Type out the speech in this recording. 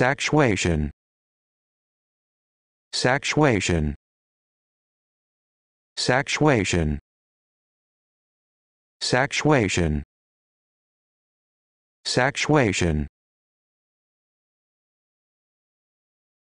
Saxuation. Saxuation. Saxuation. Saxuation. Saxuation.